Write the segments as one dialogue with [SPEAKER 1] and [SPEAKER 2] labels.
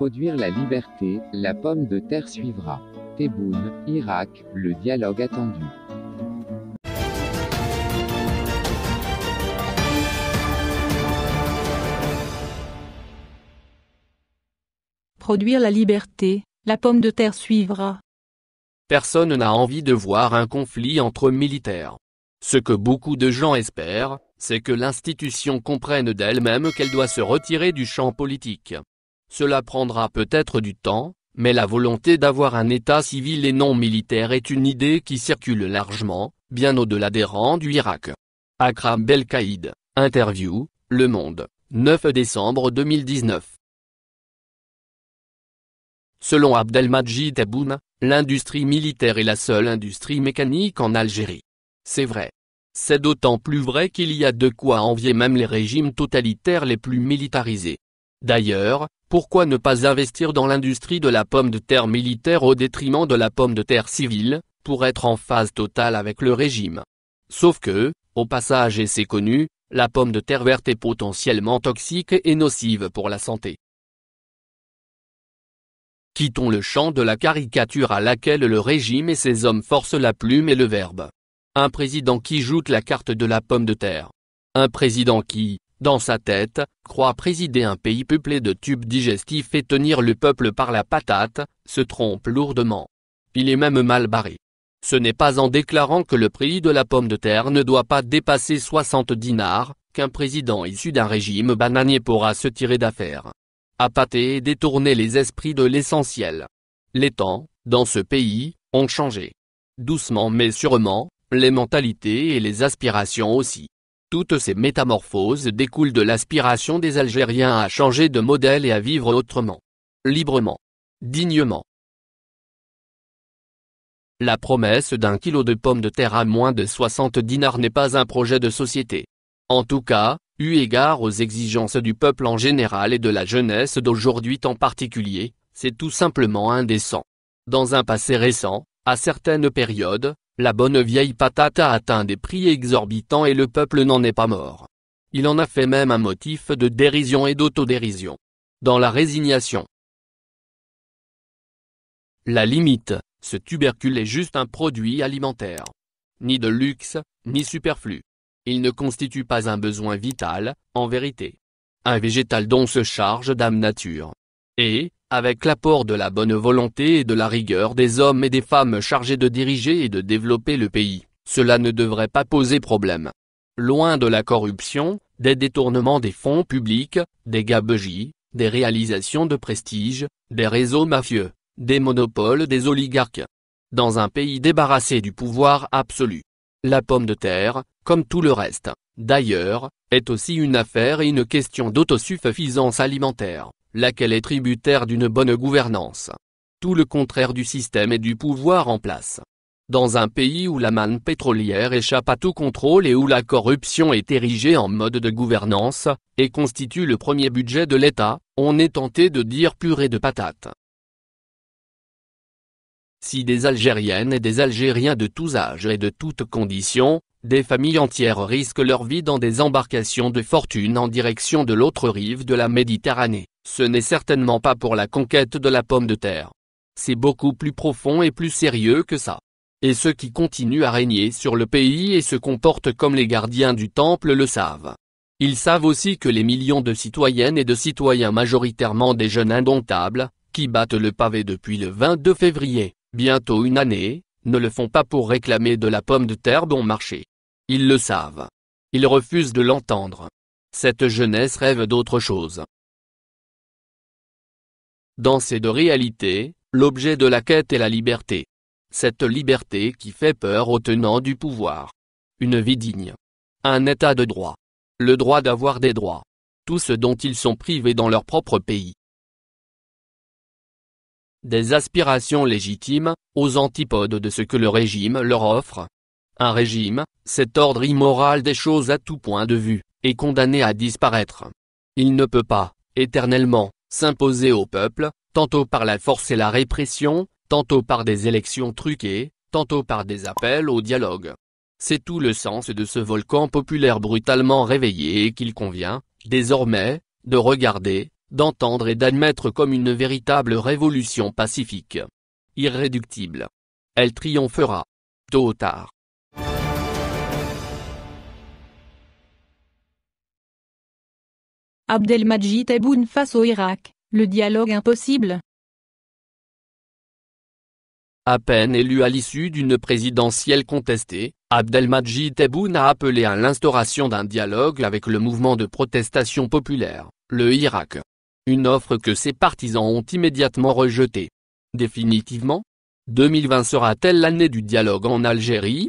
[SPEAKER 1] produire la liberté, la pomme de terre suivra. Tebboune, Irak, le dialogue attendu. Produire la liberté, la pomme de terre suivra. Personne n'a envie de voir un conflit entre militaires. Ce que beaucoup de gens espèrent, c'est que l'institution comprenne d'elle-même qu'elle doit se retirer du champ politique. Cela prendra peut-être du temps, mais la volonté d'avoir un État civil et non militaire est une idée qui circule largement, bien au-delà des rangs du Irak. Akram Belkaïd, interview, Le Monde, 9 décembre 2019. Selon Abdelmajid Aboun, l'industrie militaire est la seule industrie mécanique en Algérie. C'est vrai. C'est d'autant plus vrai qu'il y a de quoi envier même les régimes totalitaires les plus militarisés. D'ailleurs, pourquoi ne pas investir dans l'industrie de la pomme de terre militaire au détriment de la pomme de terre civile, pour être en phase totale avec le régime Sauf que, au passage et c'est connu, la pomme de terre verte est potentiellement toxique et nocive pour la santé. Quittons le champ de la caricature à laquelle le régime et ses hommes forcent la plume et le verbe. Un président qui joute la carte de la pomme de terre. Un président qui, dans sa tête, croit présider un pays peuplé de tubes digestifs et tenir le peuple par la patate, se trompe lourdement. Il est même mal barré. Ce n'est pas en déclarant que le prix de la pomme de terre ne doit pas dépasser 60 dinars, qu'un président issu d'un régime bananier pourra se tirer d'affaire. Appâter et détourner les esprits de l'essentiel. Les temps, dans ce pays, ont changé. Doucement mais sûrement, les mentalités et les aspirations aussi. Toutes ces métamorphoses découlent de l'aspiration des Algériens à changer de modèle et à vivre autrement. Librement. Dignement. La promesse d'un kilo de pommes de terre à moins de 60 dinars n'est pas un projet de société. En tout cas, eu égard aux exigences du peuple en général et de la jeunesse d'aujourd'hui en particulier, c'est tout simplement indécent. Dans un passé récent, à certaines périodes, la bonne vieille patate a atteint des prix exorbitants et le peuple n'en est pas mort. Il en a fait même un motif de dérision et d'autodérision. Dans la résignation. La limite, ce tubercule est juste un produit alimentaire. Ni de luxe, ni superflu. Il ne constitue pas un besoin vital, en vérité. Un végétal dont se charge d'âme Nature. Et, avec l'apport de la bonne volonté et de la rigueur des hommes et des femmes chargés de diriger et de développer le pays, cela ne devrait pas poser problème. Loin de la corruption, des détournements des fonds publics, des gabegies, des réalisations de prestige, des réseaux mafieux, des monopoles des oligarques. Dans un pays débarrassé du pouvoir absolu, la pomme de terre, comme tout le reste, d'ailleurs, est aussi une affaire et une question d'autosuffisance alimentaire laquelle est tributaire d'une bonne gouvernance. Tout le contraire du système et du pouvoir en place. Dans un pays où la manne pétrolière échappe à tout contrôle et où la corruption est érigée en mode de gouvernance, et constitue le premier budget de l'État, on est tenté de dire purée de patates. Si des Algériennes et des Algériens de tous âges et de toutes conditions, des familles entières risquent leur vie dans des embarcations de fortune en direction de l'autre rive de la Méditerranée. Ce n'est certainement pas pour la conquête de la pomme de terre. C'est beaucoup plus profond et plus sérieux que ça. Et ceux qui continuent à régner sur le pays et se comportent comme les gardiens du temple le savent. Ils savent aussi que les millions de citoyennes et de citoyens majoritairement des jeunes indomptables, qui battent le pavé depuis le 22 février, bientôt une année, ne le font pas pour réclamer de la pomme de terre bon marché. Ils le savent. Ils refusent de l'entendre. Cette jeunesse rêve d'autre chose. Dans ces deux réalités, l'objet de la quête est la liberté. Cette liberté qui fait peur aux tenants du pouvoir. Une vie digne. Un état de droit. Le droit d'avoir des droits. Tout ce dont ils sont privés dans leur propre pays. Des aspirations légitimes, aux antipodes de ce que le régime leur offre. Un régime, cet ordre immoral des choses à tout point de vue, est condamné à disparaître. Il ne peut pas, éternellement, s'imposer au peuple, tantôt par la force et la répression, tantôt par des élections truquées, tantôt par des appels au dialogue. C'est tout le sens de ce volcan populaire brutalement réveillé et qu'il convient, désormais, de regarder, d'entendre et d'admettre comme une véritable révolution pacifique. Irréductible. Elle triomphera. Tôt ou tard. Abdelmajid Tebboune face au Irak, le dialogue impossible. À peine élu à l'issue d'une présidentielle contestée, Abdelmajid Tebboune a appelé à l'instauration d'un dialogue avec le mouvement de protestation populaire, le Irak. Une offre que ses partisans ont immédiatement rejetée. Définitivement 2020 sera-t-elle l'année du dialogue en Algérie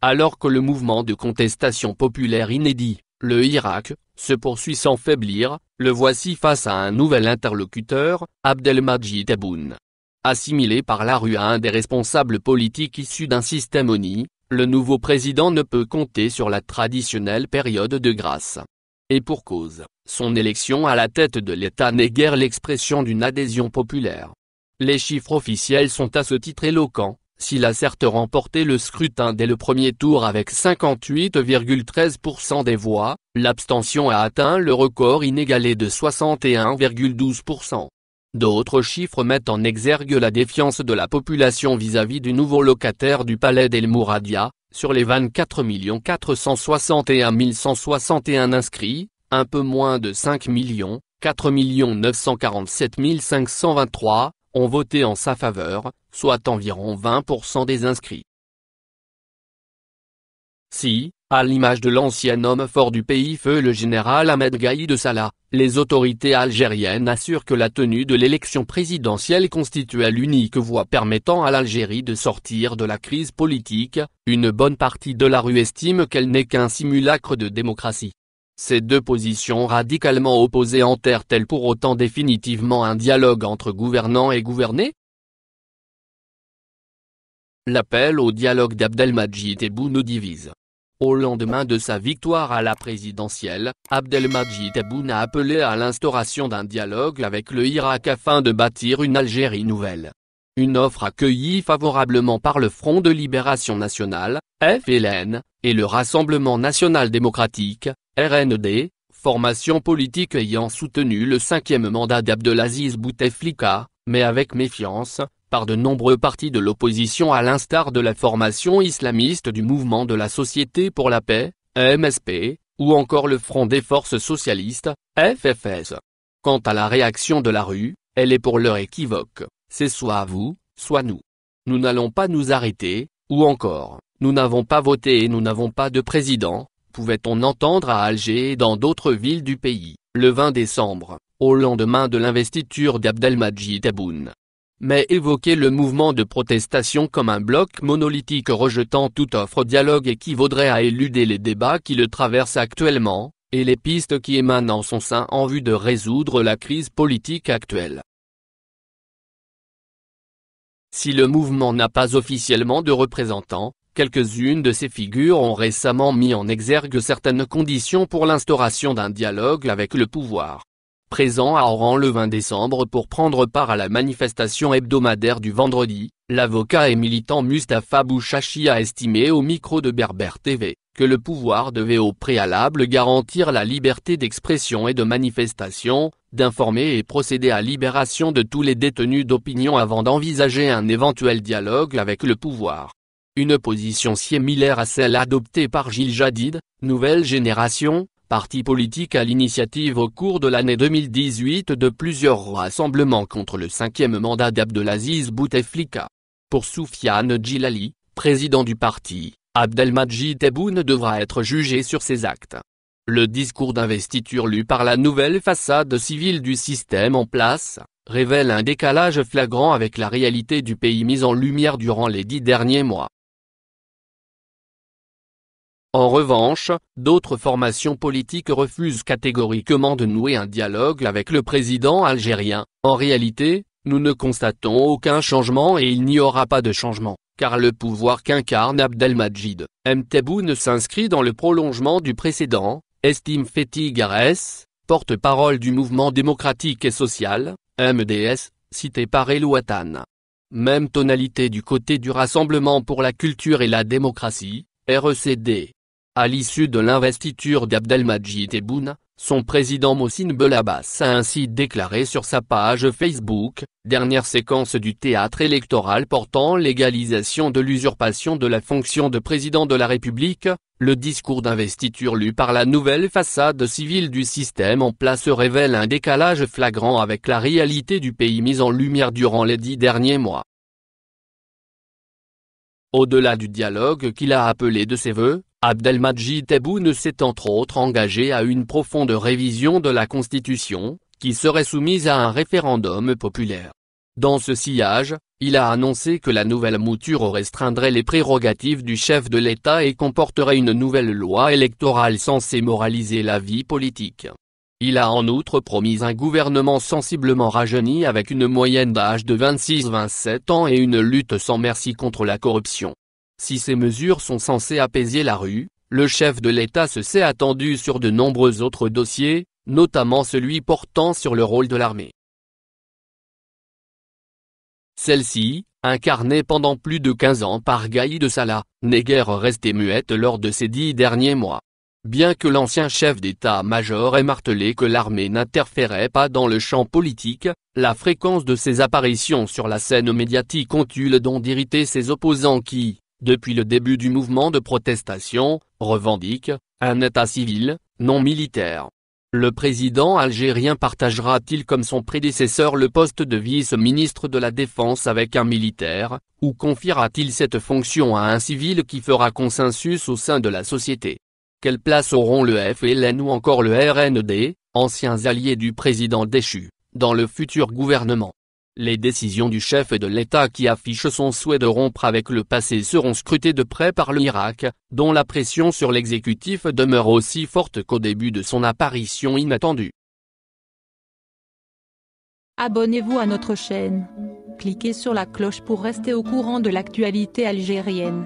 [SPEAKER 1] Alors que le mouvement de contestation populaire inédit le Irak, se poursuit sans faiblir, le voici face à un nouvel interlocuteur, Abdelmajid Aboun. Assimilé par la rue à un des responsables politiques issus d'un système ONI, le nouveau président ne peut compter sur la traditionnelle période de grâce. Et pour cause, son élection à la tête de l'État n'est guère l'expression d'une adhésion populaire. Les chiffres officiels sont à ce titre éloquents, s'il a certes remporté le scrutin dès le premier tour avec 58,13% des voix, l'abstention a atteint le record inégalé de 61,12%. D'autres chiffres mettent en exergue la défiance de la population vis-à-vis du nouveau locataire du palais d'El Mouradia, sur les 24 461 161 inscrits, un peu moins de 5 millions, 4 947 523, ont voté en sa faveur, soit environ 20% des inscrits. Si, à l'image de l'ancien homme fort du pays feu le général Ahmed de Salah, les autorités algériennes assurent que la tenue de l'élection présidentielle constituait l'unique voie permettant à l'Algérie de sortir de la crise politique, une bonne partie de la rue estime qu'elle n'est qu'un simulacre de démocratie. Ces deux positions radicalement opposées enterrent-elles pour autant définitivement un dialogue entre gouvernants et gouvernés L'appel au dialogue d'Abdelmajid Tebboune divise. Au lendemain de sa victoire à la présidentielle, Abdelmajid Tebboune a appelé à l'instauration d'un dialogue avec le Irak afin de bâtir une Algérie nouvelle. Une offre accueillie favorablement par le Front de Libération Nationale, FLN, et le Rassemblement National Démocratique, RND, formation politique ayant soutenu le cinquième mandat d'Abdelaziz Bouteflika, mais avec méfiance, par de nombreux partis de l'opposition à l'instar de la formation islamiste du mouvement de la Société pour la paix, MSP, ou encore le Front des forces socialistes, FFS. Quant à la réaction de la rue, elle est pour l'heure équivoque, c'est soit vous, soit nous. Nous n'allons pas nous arrêter, ou encore, nous n'avons pas voté et nous n'avons pas de président, pouvait-on entendre à Alger et dans d'autres villes du pays, le 20 décembre, au lendemain de l'investiture d'Abdelmajid Aboun. Mais évoquer le mouvement de protestation comme un bloc monolithique rejetant toute offre dialogue équivaudrait à éluder les débats qui le traversent actuellement, et les pistes qui émanent en son sein en vue de résoudre la crise politique actuelle. Si le mouvement n'a pas officiellement de représentants, Quelques-unes de ces figures ont récemment mis en exergue certaines conditions pour l'instauration d'un dialogue avec le pouvoir. Présent à Oran le 20 décembre pour prendre part à la manifestation hebdomadaire du vendredi, l'avocat et militant Mustafa Bouchachi a estimé au micro de Berber TV, que le pouvoir devait au préalable garantir la liberté d'expression et de manifestation, d'informer et procéder à libération de tous les détenus d'opinion avant d'envisager un éventuel dialogue avec le pouvoir. Une position similaire à celle adoptée par Gilles Jadid, Nouvelle Génération, parti politique à l'initiative au cours de l'année 2018 de plusieurs rassemblements contre le cinquième mandat d'Abdelaziz Bouteflika. Pour Soufiane Djilali, président du parti, Abdelmadjid Tebboune devra être jugé sur ses actes. Le discours d'investiture lu par la nouvelle façade civile du système en place, révèle un décalage flagrant avec la réalité du pays mise en lumière durant les dix derniers mois. En revanche, d'autres formations politiques refusent catégoriquement de nouer un dialogue avec le président algérien. En réalité, nous ne constatons aucun changement et il n'y aura pas de changement, car le pouvoir qu'incarne Abdelmajid ne s'inscrit dans le prolongement du précédent, estime Fethi Gares, porte-parole du mouvement démocratique et social, MDS, cité par Elouatan. Même tonalité du côté du Rassemblement pour la culture et la démocratie, RECD. À l'issue de l'investiture d'Abdelmajid Tebboune, son président Mossine Belabas a ainsi déclaré sur sa page Facebook, dernière séquence du théâtre électoral portant l'égalisation de l'usurpation de la fonction de président de la République, le discours d'investiture lu par la nouvelle façade civile du système en place révèle un décalage flagrant avec la réalité du pays mise en lumière durant les dix derniers mois. Au-delà du dialogue qu'il a appelé de ses voeux, Abdelmadjid Tebboune s'est entre autres engagé à une profonde révision de la Constitution, qui serait soumise à un référendum populaire. Dans ce sillage, il a annoncé que la nouvelle mouture restreindrait les prérogatives du chef de l'État et comporterait une nouvelle loi électorale censée moraliser la vie politique. Il a en outre promis un gouvernement sensiblement rajeuni avec une moyenne d'âge de 26-27 ans et une lutte sans merci contre la corruption. Si ces mesures sont censées apaiser la rue, le chef de l'État se sait attendu sur de nombreux autres dossiers, notamment celui portant sur le rôle de l'armée. Celle-ci, incarnée pendant plus de 15 ans par Gaï de Salah, n'est guère restée muette lors de ces dix derniers mois. Bien que l'ancien chef d'état-major ait martelé que l'armée n'interférait pas dans le champ politique, la fréquence de ses apparitions sur la scène médiatique ont eu le don d'irriter ses opposants qui, depuis le début du mouvement de protestation, revendique un État civil, non militaire. Le président algérien partagera-t-il comme son prédécesseur le poste de vice-ministre de la Défense avec un militaire, ou confiera-t-il cette fonction à un civil qui fera consensus au sein de la société Quelle place auront le FLN ou encore le RND, anciens alliés du président déchu, dans le futur gouvernement les décisions du chef de l'État qui affiche son souhait de rompre avec le passé seront scrutées de près par le Irak, dont la pression sur l'exécutif demeure aussi forte qu'au début de son apparition inattendue. Abonnez-vous à notre chaîne. Cliquez sur la cloche pour rester au courant de l'actualité algérienne.